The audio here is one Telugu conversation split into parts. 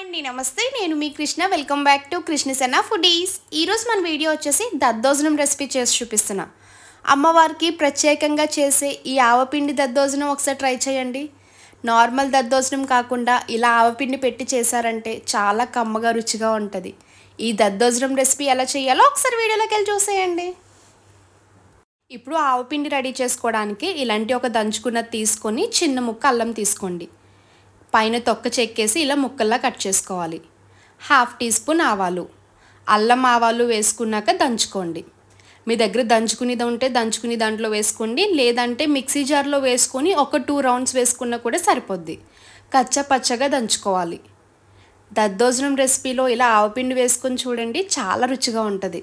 అండి నమస్తే నేను మీ Krishna welcome back to Krishna Sanna foodies ఈరోజు మన వీడియో వచ్చేసి దద్దోజనం రెసిపీ చేసి చూపిస్తున్నా అమ్మవారికి ప్రత్యేకంగా చేసే ఈ ఆవపిండి దద్దోజనం ఒకసారి ట్రై చేయండి నార్మల్ దద్దోజనం కాకుండా ఇలా ఆవపిండి పెట్టి చేశారంటే చాలా కమ్మగా రుచిగా ఉంటుంది ఈ దద్దోజనం రెసిపీ ఎలా చేయాలో ఒకసారి వీడియోలోకి వెళ్ళి చూసేయండి ఇప్పుడు ఆవపిండి రెడీ చేసుకోవడానికి ఇలాంటి ఒక దంచుకున్నది తీసుకొని చిన్న ముక్క అల్లం తీసుకోండి పైన తొక్క చెక్కేసి ఇలా ముక్కల్లా కట్ చేసుకోవాలి హాఫ్ టీ స్పూన్ ఆవాలు అల్లం ఆవాలు వేసుకున్నాక దంచుకోండి మీ దగ్గర దంచుకునేది ఉంటే దంచుకుని దాంట్లో వేసుకోండి లేదంటే మిక్సీ జార్లో వేసుకొని ఒక టూ రౌండ్స్ వేసుకున్నా కూడా సరిపోద్ది కచ్చా పచ్చగా దంచుకోవాలి దద్దోజనం రెసిపీలో ఇలా ఆవపిండి వేసుకొని చూడండి చాలా రుచిగా ఉంటుంది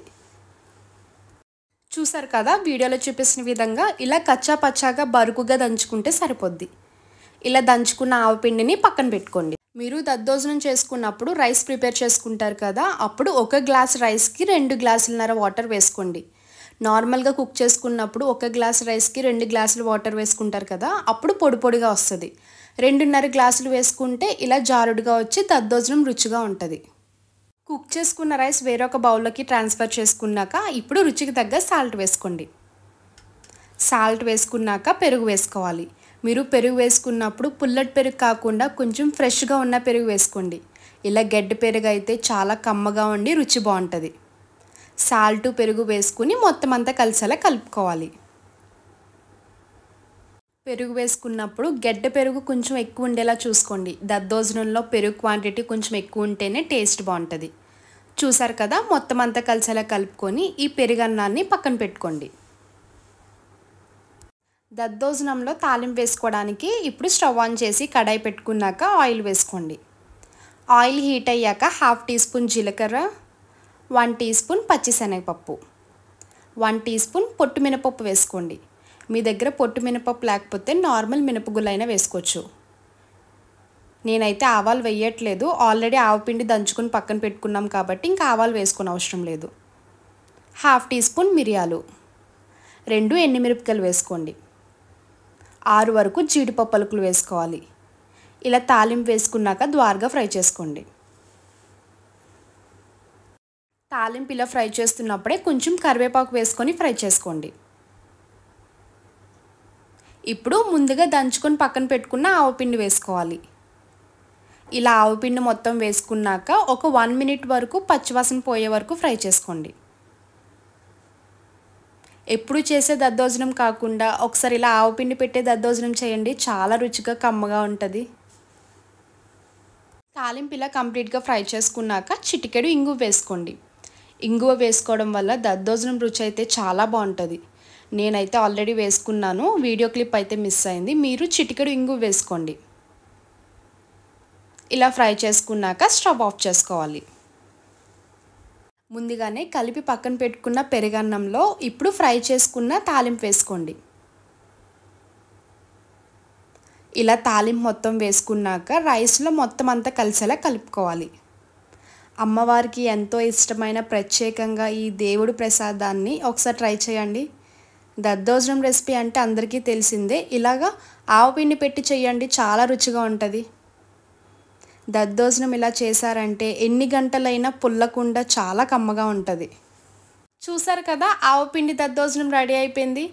చూసారు కదా వీడియోలో చూపించిన విధంగా ఇలా కచ్చా పచ్చాగా బరుకుగా దంచుకుంటే సరిపోద్ది ఇలా దంచుకున్న ఆవపిండిని పక్కన పెట్టుకోండి మీరు దద్దోజనం చేసుకున్నప్పుడు రైస్ ప్రిపేర్ చేసుకుంటారు కదా అప్పుడు ఒక గ్లాస్ రైస్కి రెండు గ్లాసులన్నర వాటర్ వేసుకోండి నార్మల్గా కుక్ చేసుకున్నప్పుడు ఒక గ్లాస్ రైస్కి రెండు గ్లాసులు వాటర్ వేసుకుంటారు కదా అప్పుడు పొడి పొడిగా వస్తుంది రెండున్నర గ్లాసులు వేసుకుంటే ఇలా జారుడుగా వచ్చి దద్దోజనం రుచిగా ఉంటుంది కుక్ చేసుకున్న రైస్ వేరొక బౌల్లోకి ట్రాన్స్ఫర్ చేసుకున్నాక ఇప్పుడు రుచికి తగ్గ సాల్ట్ వేసుకోండి సాల్ట్ వేసుకున్నాక పెరుగు వేసుకోవాలి మీరు పెరుగు వేసుకున్నప్పుడు పుల్లటి పెరుగు కాకుండా కొంచెం ఫ్రెష్గా ఉన్న పెరుగు వేసుకోండి ఇలా గడ్డి పెరుగు అయితే చాలా కమ్మగా ఉండి రుచి బాగుంటుంది సాల్ట్ పెరుగు వేసుకుని మొత్తం అంతా కలిసేలా కలుపుకోవాలి పెరుగు వేసుకున్నప్పుడు గడ్డ పెరుగు కొంచెం ఎక్కువ ఉండేలా చూసుకోండి దద్దోజనంలో పెరుగు క్వాంటిటీ కొంచెం ఎక్కువ ఉంటేనే టేస్ట్ బాగుంటుంది చూసారు కదా మొత్తం అంతా కలిసేలా కలుపుకొని ఈ పెరుగన్నాన్ని పక్కన పెట్టుకోండి దద్దోజనంలో తాలింపు వేసుకోవడానికి ఇప్పుడు స్టవ్ ఆన్ చేసి కడాయి పెట్టుకున్నాక ఆయిల్ వేసుకోండి ఆయిల్ హీట్ అయ్యాక హాఫ్ టీ స్పూన్ జీలకర్ర వన్ టీ స్పూన్ పచ్చిశనగపప్పు వన్ టీ స్పూన్ పొట్టు మినపప్పు వేసుకోండి మీ దగ్గర పొట్టు మినపప్పు లేకపోతే నార్మల్ మినపగుళ్ళైనా వేసుకోవచ్చు నేనైతే ఆవాలు వేయట్లేదు ఆల్రెడీ ఆవపిండి దంచుకుని పక్కన పెట్టుకున్నాం కాబట్టి ఇంకా ఆవాలు వేసుకుని అవసరం లేదు హాఫ్ టీ స్పూన్ మిరియాలు రెండు మిరపకాయలు వేసుకోండి ఆరు వరకు జీడిపప్పు పలుకులు వేసుకోవాలి ఇలా తాలింపు వేసుకున్నాక ద్వారగా ఫ్రై చేసుకోండి తాలింపు ఇలా ఫ్రై చేస్తున్నప్పుడే కొంచెం కరివేపాకు వేసుకొని ఫ్రై చేసుకోండి ఇప్పుడు ముందుగా దంచుకొని పక్కన పెట్టుకున్న ఆవపిండి వేసుకోవాలి ఇలా ఆవపిండి మొత్తం వేసుకున్నాక ఒక వన్ మినిట్ వరకు పచ్చివాసన పోయే వరకు ఫ్రై చేసుకోండి ఎప్పుడు చేసే దద్దోజనం కాకుండా ఒకసారి ఇలా ఆవుపిండి పెట్టే దద్దోజనం చేయండి చాలా రుచిగా కమ్మగా ఉంటుంది తాలింపు ఇలా కంప్లీట్గా ఫ్రై చేసుకున్నాక చిటికెడు ఇంగువ వేసుకోండి ఇంగువ వేసుకోవడం వల్ల దద్దోజనం రుచి అయితే చాలా బాగుంటుంది నేనైతే ఆల్రెడీ వేసుకున్నాను వీడియో క్లిప్ అయితే మిస్ అయింది మీరు చిటికెడు ఇంగు వేసుకోండి ఇలా ఫ్రై చేసుకున్నాక స్టవ్ ఆఫ్ చేసుకోవాలి ముందుగానే కలిపి పక్కన పెట్టుకున్న పెరుగన్నంలో ఇప్పుడు ఫ్రై చేసుకున్న తాలింపు వేసుకోండి ఇలా తాలింపు మొత్తం వేసుకున్నాక రైస్లో మొత్తం అంతా కలిసేలా కలుపుకోవాలి అమ్మవారికి ఎంతో ఇష్టమైన ప్రత్యేకంగా ఈ దేవుడు ప్రసాదాన్ని ఒకసారి ట్రై చేయండి దద్దోజనం రెసిపీ అంటే అందరికీ తెలిసిందే ఇలాగా ఆవు పిండి పెట్టి చేయండి చాలా రుచిగా ఉంటుంది దద్దోజనం ఇలా చేశారంటే ఎన్ని గంటలైనా పుల్లకుండా చాలా కమ్మగా ఉంటుంది చూసారు కదా ఆవపిండి దద్దోజనం రెడీ అయిపోయింది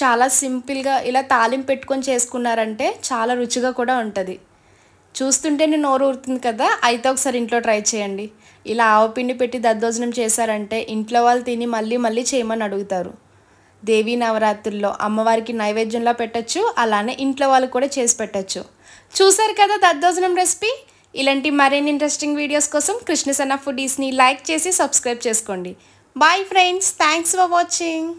చాలా సింపుల్గా ఇలా తాలింపు పెట్టుకొని చేసుకున్నారంటే చాలా రుచిగా కూడా ఉంటుంది చూస్తుంటేనే నోరు ఊరుతుంది కదా అయితే ఒకసారి ఇంట్లో ట్రై చేయండి ఇలా ఆవపిండి పెట్టి దద్దోజనం చేశారంటే ఇంట్లో వాళ్ళు తిని మళ్ళీ మళ్ళీ చేయమని అడుగుతారు దేవీ నవరాత్రుల్లో అమ్మవారికి నైవేద్యంలా పెట్టచ్చు అలానే ఇంట్లో వాళ్ళు కూడా చేసి పెట్టచ్చు చూసారు కదా దద్దోజనం రెసిపీ ఇలాంటి మరిన్ని ఇంట్రెస్టింగ్ వీడియోస్ కోసం కృష్ణ సన్న ఫుడీస్ని లైక్ చేసి సబ్స్క్రైబ్ చేసుకోండి bye friends thanks for watching